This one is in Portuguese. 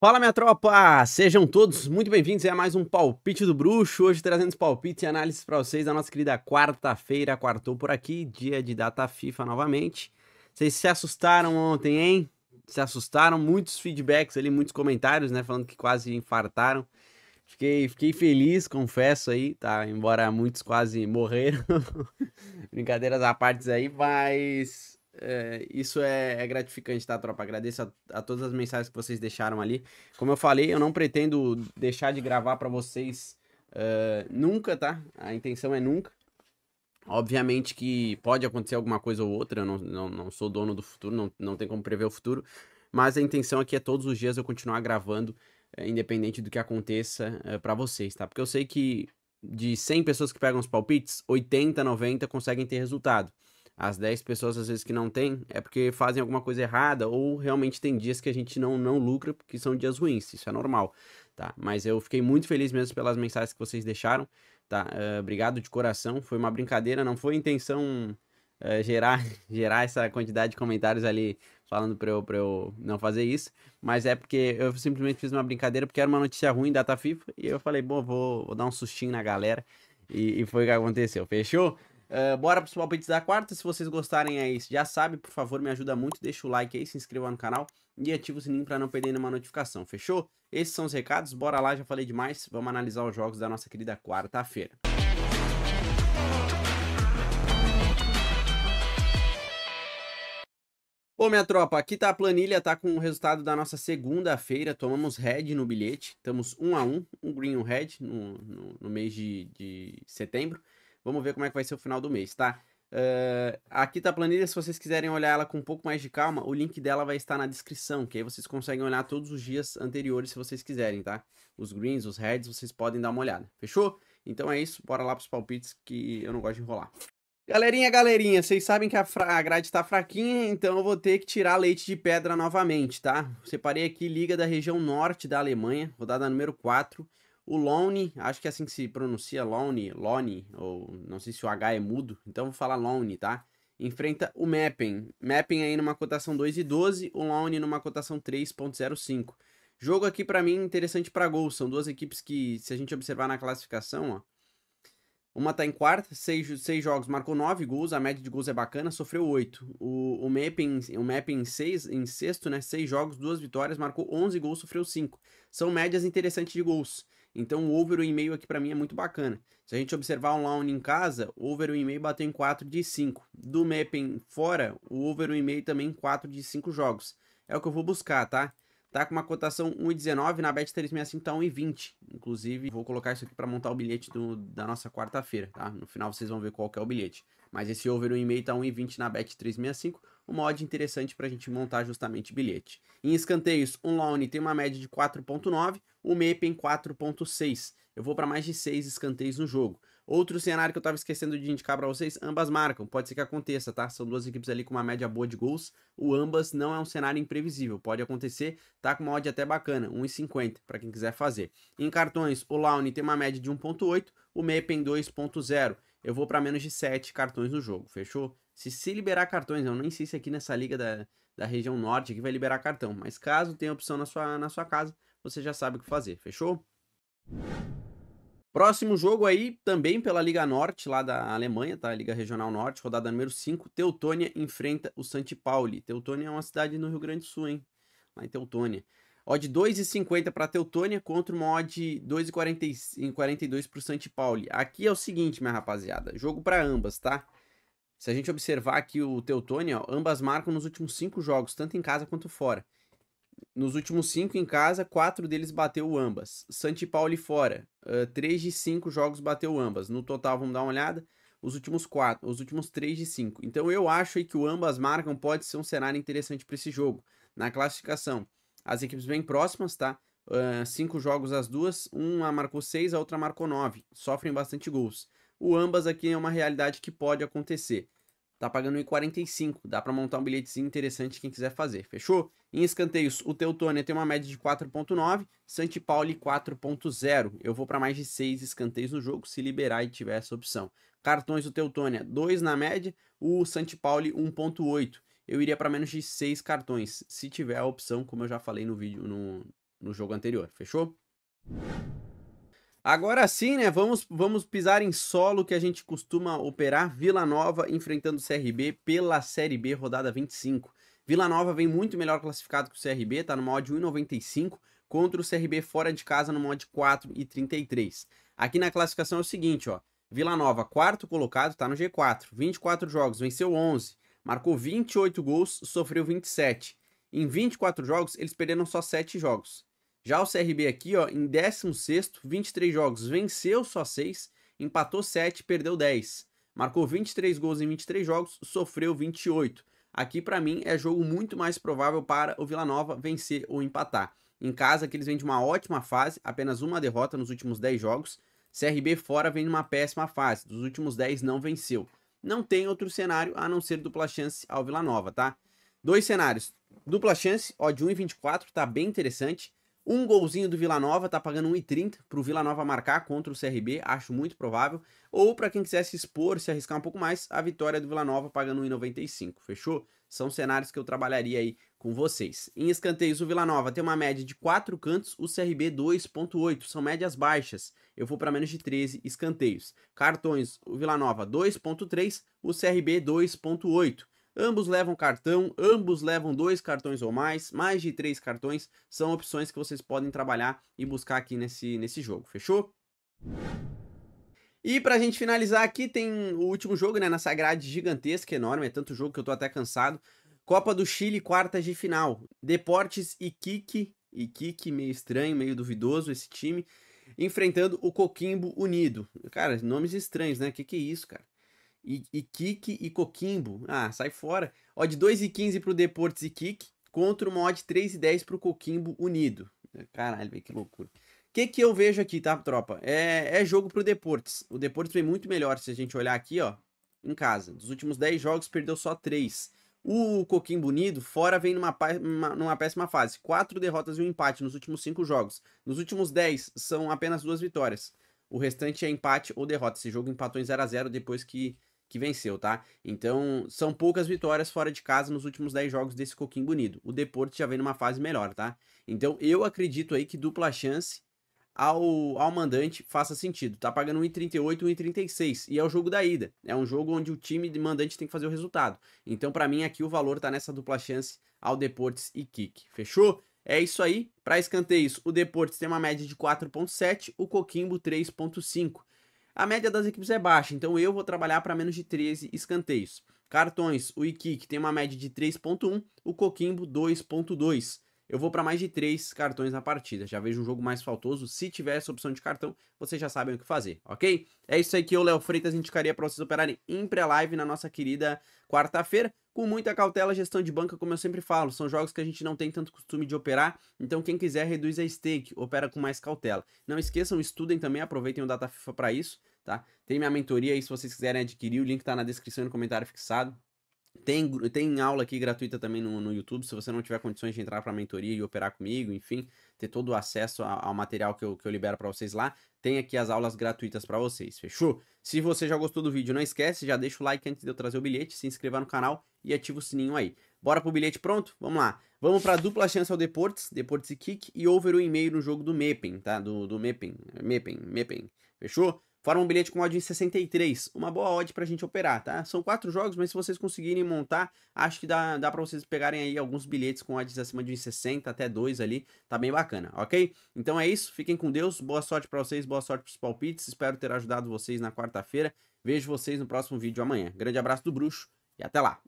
Fala minha tropa! Sejam todos muito bem-vindos a mais um Palpite do Bruxo, hoje trazendo os palpites e análises para vocês da nossa querida quarta-feira, quartou por aqui, dia de data FIFA novamente. Vocês se assustaram ontem, hein? Se assustaram, muitos feedbacks ali, muitos comentários, né, falando que quase infartaram. Fiquei, fiquei feliz, confesso aí, tá? Embora muitos quase morreram, brincadeiras à parte aí, mas é, isso é, é, gratificante, tá, tropa? Agradeço a, a, todas as mensagens que vocês deixaram ali. Como eu falei, eu não pretendo deixar de gravar para vocês uh, nunca, tá? A intenção é nunca. Obviamente que pode acontecer alguma coisa ou outra, eu não, não, não sou dono do futuro, não, não tem como prever o futuro, mas a intenção aqui é todos os dias eu continuar gravando, eh, independente do que aconteça uh, para vocês, tá? Porque eu sei que de 100 pessoas que pegam os palpites, 80, 90 conseguem ter resultado as 10 pessoas às vezes que não tem é porque fazem alguma coisa errada ou realmente tem dias que a gente não, não lucra porque são dias ruins, isso é normal, tá? Mas eu fiquei muito feliz mesmo pelas mensagens que vocês deixaram, tá? Uh, obrigado de coração, foi uma brincadeira, não foi intenção uh, gerar, gerar essa quantidade de comentários ali falando pra eu, pra eu não fazer isso, mas é porque eu simplesmente fiz uma brincadeira porque era uma notícia ruim da data FIFA e eu falei, bom, vou, vou dar um sustinho na galera. E, e foi o que aconteceu, fechou? Ah, bora pros palpites da quarta. Se vocês gostarem aí, é já sabe, por favor, me ajuda muito. Deixa o like aí, se inscreva no canal e ativa o sininho para não perder nenhuma notificação. Fechou? Esses são os recados. Bora lá, já falei demais. Vamos analisar os jogos da nossa querida quarta-feira. Bom, minha tropa, aqui tá a planilha, tá com o resultado da nossa segunda-feira. Tomamos red no bilhete, estamos 1 um a 1 um, um green, um red no, no, no mês de, de setembro. Vamos ver como é que vai ser o final do mês, tá? Uh, aqui tá a planilha, se vocês quiserem olhar ela com um pouco mais de calma, o link dela vai estar na descrição, que aí vocês conseguem olhar todos os dias anteriores se vocês quiserem, tá? Os greens, os reds, vocês podem dar uma olhada. Fechou? Então é isso, bora lá pros palpites que eu não gosto de enrolar. Galerinha, galerinha, vocês sabem que a, a grade tá fraquinha, então eu vou ter que tirar leite de pedra novamente, tá? Separei aqui Liga da região norte da Alemanha, rodada número 4. O Lone, acho que é assim que se pronuncia Lone, Lone, ou não sei se o H é mudo, então vou falar Lone, tá? Enfrenta o Mapping. Mapping aí numa cotação 2,12, o Lone numa cotação 3,05. Jogo aqui para mim interessante para gol. São duas equipes que, se a gente observar na classificação, ó, uma tá em quarta, seis, seis jogos, marcou nove gols, a média de gols é bacana, sofreu oito. O, o Mapping, o Mapping em, seis, em sexto, né? Seis jogos, duas vitórias, marcou onze gols, sofreu cinco. São médias interessantes de gols. Então o over 1,5 aqui para mim é muito bacana. Se a gente observar um round em casa, o over 1,5 bateu em 4 de 5. Do mapping fora, o over 1,5 também em 4 de 5 jogos. É o que eu vou buscar, tá? Tá com uma cotação 1,19, na Bet365 tá 1,20. Inclusive, vou colocar isso aqui para montar o bilhete do, da nossa quarta-feira, tá? No final vocês vão ver qual que é o bilhete. Mas esse over 1,5 tá 1,20 na Bet365 um mod interessante para a gente montar justamente bilhete. Em escanteios, um Lawn tem uma média de 4.9, o Mepen 4.6. Eu vou para mais de 6 escanteios no jogo. Outro cenário que eu estava esquecendo de indicar para vocês, ambas marcam, pode ser que aconteça, tá? São duas equipes ali com uma média boa de gols, o ambas não é um cenário imprevisível, pode acontecer, tá com uma odd até bacana, 1,50 para quem quiser fazer. Em cartões, o Launi tem uma média de 1,8, o Mepen 2,0. Eu vou para menos de 7 cartões no jogo, fechou? Se se liberar cartões, eu nem sei se aqui nessa liga da, da região norte aqui vai liberar cartão, mas caso tenha opção na sua, na sua casa, você já sabe o que fazer, fechou? Próximo jogo aí, também pela Liga Norte, lá da Alemanha, tá? Liga Regional Norte, rodada número 5, Teutônia enfrenta o Sante Pauli. Teutônia é uma cidade no Rio Grande do Sul, hein? Lá em Teutônia. Odd 2,50 para Teutônia contra uma odd 2,42 para o Sante Pauli. Aqui é o seguinte, minha rapaziada, jogo para ambas, tá? Se a gente observar aqui o Teutônia, ambas marcam nos últimos cinco jogos, tanto em casa quanto fora. Nos últimos cinco em casa, quatro deles bateu ambas. Santi Pauli fora, uh, três de cinco jogos bateu ambas. No total, vamos dar uma olhada, os últimos quatro, os últimos três de cinco. Então eu acho aí que o ambas marcam pode ser um cenário interessante para esse jogo. Na classificação, as equipes bem próximas, tá? Uh, cinco jogos as duas, uma marcou seis, a outra marcou nove. Sofrem bastante gols. O ambas aqui é uma realidade que pode acontecer. Tá pagando 1,45, dá para montar um bilhetezinho interessante quem quiser fazer, fechou? Em escanteios, o Teutônia tem uma média de 4.9, Santi Pauli 4.0. Eu vou para mais de 6 escanteios no jogo, se liberar e tiver essa opção. Cartões do Teutônia, 2 na média, o Santi Pauli 1.8. Eu iria para menos de 6 cartões, se tiver a opção, como eu já falei no vídeo no, no jogo anterior, fechou? Agora sim, né? Vamos, vamos pisar em solo que a gente costuma operar. Vila Nova enfrentando o CRB pela Série B, rodada 25. Vila Nova vem muito melhor classificado que o CRB, tá no mod 1,95 contra o CRB fora de casa no mod 4,33. Aqui na classificação é o seguinte, ó. Vila Nova, quarto colocado, tá no G4. 24 jogos, venceu 11, marcou 28 gols, sofreu 27. Em 24 jogos, eles perderam só 7 jogos. Já o CRB aqui, ó, em 16º, 23 jogos, venceu só 6, empatou 7, perdeu 10. Marcou 23 gols em 23 jogos, sofreu 28. Aqui para mim é jogo muito mais provável para o Vila Nova vencer ou empatar. Em casa que eles vêm de uma ótima fase, apenas uma derrota nos últimos 10 jogos. CRB fora vem de uma péssima fase, dos últimos 10 não venceu. Não tem outro cenário a não ser dupla chance ao Vila Nova, tá? Dois cenários. Dupla chance, 1 e 24, tá bem interessante. Um golzinho do Vila Nova, tá pagando 1,30 pro Vila Nova marcar contra o CRB, acho muito provável. Ou para quem quiser se expor, se arriscar um pouco mais, a vitória do Vila Nova pagando 1,95, fechou? São cenários que eu trabalharia aí com vocês. Em escanteios, o Vila Nova tem uma média de 4 cantos, o CRB 2.8, são médias baixas. Eu vou para menos de 13 escanteios. Cartões, o Vila Nova 2.3, o CRB 2.8. Ambos levam cartão, ambos levam dois cartões ou mais, mais de três cartões, são opções que vocês podem trabalhar e buscar aqui nesse, nesse jogo, fechou? E pra gente finalizar aqui, tem o último jogo, né, nessa grade gigantesca, enorme, é tanto jogo que eu tô até cansado. Copa do Chile, quartas de final. Deportes e Kiki, e Kiki, meio estranho, meio duvidoso esse time, enfrentando o Coquimbo Unido. Cara, nomes estranhos, né? Que que é isso, cara? e, e e Coquimbo. Ah, sai fora. Ó, de 2 e 15 pro Deportes e Kick contra uma odd 3 e 10 pro Coquimbo unido. É, caralho, que loucura. O que, que eu vejo aqui, tá, tropa? É, é jogo pro Deportes. O Deportes vem muito melhor se a gente olhar aqui, ó, em casa. Dos últimos 10 jogos, perdeu só 3. O Coquimbo Unido, fora, vem numa, numa péssima fase. 4 derrotas e um empate nos últimos 5 jogos. Nos últimos 10, são apenas duas vitórias. O restante é empate ou derrota. Esse jogo empatou em 0x0 depois que que venceu, tá? Então, são poucas vitórias fora de casa nos últimos 10 jogos desse Coquimbo Bonito. O Deportes já vem numa fase melhor, tá? Então, eu acredito aí que dupla chance ao, ao mandante faça sentido. Tá pagando 1,38, 1,36 e é o jogo da ida. É um jogo onde o time de mandante tem que fazer o resultado. Então, para mim, aqui o valor tá nessa dupla chance ao Deportes e Kik. Fechou? É isso aí. Para escanteios, o Deportes tem uma média de 4.7, o Coquimbo 3.5. A média das equipes é baixa, então eu vou trabalhar para menos de 13 escanteios. Cartões, o Iquique tem uma média de 3.1, o Coquimbo 2.2. Eu vou para mais de três cartões na partida. Já vejo um jogo mais faltoso. Se tiver essa opção de cartão, vocês já sabem o que fazer, ok? É isso aí que eu, Léo Freitas, indicaria para vocês operarem em pré-live na nossa querida quarta-feira. Com muita cautela, gestão de banca, como eu sempre falo, são jogos que a gente não tem tanto costume de operar, então quem quiser reduz a stake, opera com mais cautela. Não esqueçam, estudem também, aproveitem o Data FIFA para isso, tá? Tem minha mentoria aí se vocês quiserem adquirir, o link tá na descrição e no comentário fixado. Tem, tem aula aqui gratuita também no, no YouTube, se você não tiver condições de entrar para a mentoria e operar comigo, enfim, ter todo o acesso ao, ao material que eu, que eu libero para vocês lá, tem aqui as aulas gratuitas para vocês, fechou? Se você já gostou do vídeo, não esquece, já deixa o like antes de eu trazer o bilhete, se inscreva no canal e ativa o sininho aí. Bora pro bilhete pronto? Vamos lá. Vamos pra dupla chance ao Deportes, Deportes e Kick, e over o e-mail no jogo do Mepen, tá? Do, do Mepen, Mepen, Mepen, fechou? Forma um bilhete com odd em 63, uma boa odd pra gente operar, tá? São quatro jogos, mas se vocês conseguirem montar, acho que dá, dá pra vocês pegarem aí alguns bilhetes com odds acima de 60 até dois ali, tá bem bacana, ok? Então é isso, fiquem com Deus, boa sorte pra vocês, boa sorte pros palpites, espero ter ajudado vocês na quarta-feira, vejo vocês no próximo vídeo amanhã. Grande abraço do Bruxo e até lá!